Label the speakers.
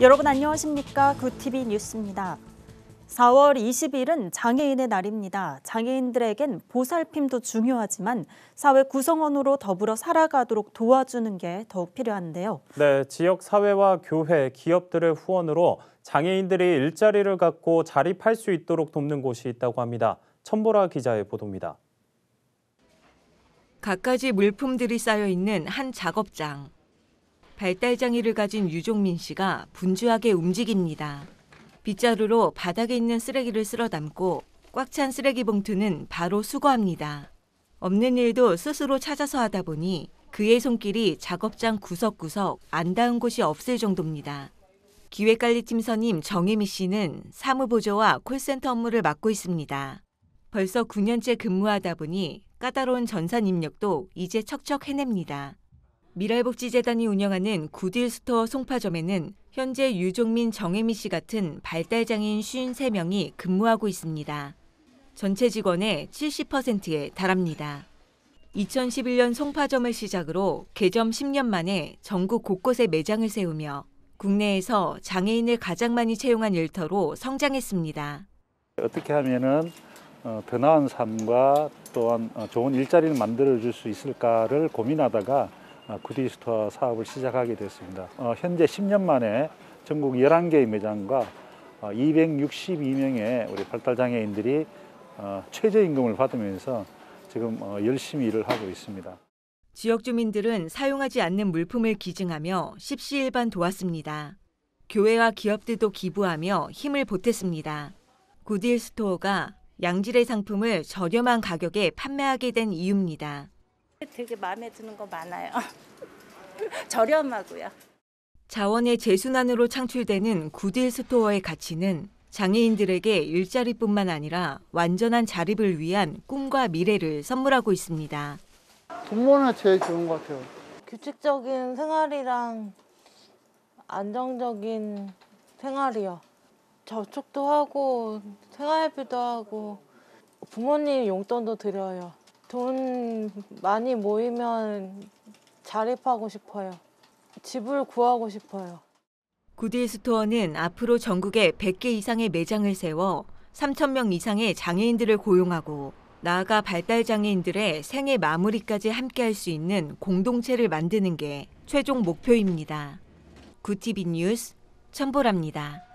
Speaker 1: 여러분 안녕하십니까? 구티비 뉴스입니다. 4월 20일은 장애인의 날입니다. 장애인들에겐 보살핌도 중요하지만 사회 구성원으로 더불어 살아가도록 도와주는 게 더욱 필요한데요.
Speaker 2: 네, 지역 사회와 교회, 기업들의 후원으로 장애인들이 일자리를 갖고 자립할 수 있도록 돕는 곳이 있다고 합니다. 천보라 기자의 보도입니다.
Speaker 1: 갖가지 물품들이 쌓여 있는 한 작업장. 발달장애를 가진 유종민 씨가 분주하게 움직입니다. 빗자루로 바닥에 있는 쓰레기를 쓸어 담고 꽉 찬 쓰레기 봉투는 바로 수거합니다. 없는 일도 스스로 찾아서 하다 보니 그의 손길이 작업장 구석구석 안 닿은 곳이 없을 정도입니다. 기획관리팀 선임 정혜미 씨는 사무보조와 콜센터 업무를 맡고 있습니다. 벌써 9년째 근무하다 보니 까다로운 전산 입력도 이제 척척 해냅니다. 미랄복지재단이 운영하는 구딜스토어 송파점에는 현재 유종민, 정혜미 씨 같은 발달장애인 53명이 근무하고 있습니다. 전체 직원의 70%에 달합니다. 2011년 송파점을 시작으로 개점 10년 만에 전국 곳곳에 매장을 세우며 국내에서 장애인을 가장 많이 채용한 일터로 성장했습니다.
Speaker 2: 어떻게 하면은 더 어, 나은 삶과 또한 어, 좋은 일자리를 만들어 줄 수 있을까를 고민하다가 아, 구디스토어 사업을 시작하게 됐습니다. 어, 현재 10년 만에 전국 11개의 매장과 262명의 어, 우리 발달장애인들이 어, 최저임금을 받으면서 지금 열심히 일을 하고 있습니다.
Speaker 1: 지역 주민들은 사용하지 않는 물품을 기증하며 십시일반 도왔습니다. 교회와 기업들도 기부하며 힘을 보탰습니다. 구딜 스토어가 양질의 상품을 저렴한 가격에 판매하게 된 이유입니다.
Speaker 3: 되게 마음에 드는 거 많아요. 저렴하고요.
Speaker 1: 자원의 재순환으로 창출되는 구딜 스토어의 가치는 장애인들에게 일자리뿐만 아니라 완전한 자립을 위한 꿈과 미래를 선물하고 있습니다. 돈 모으는 제일 좋은 것 같아요.
Speaker 3: 규칙적인 생활이랑 안정적인 생활이요. 저축도 하고 생활비도 하고 부모님 용돈도 드려요. 돈 많이 모이면 자립하고 싶어요. 집을 구하고 싶어요.
Speaker 1: 구디스토어는 앞으로 전국에 100개 이상의 매장을 세워 3천 명 이상의 장애인들을 고용하고 나아가 발달 장애인들의 생애 마무리까지 함께할 수 있는 공동체를 만드는 게 최종 목표입니다. 구티비 뉴스 천보랍니다.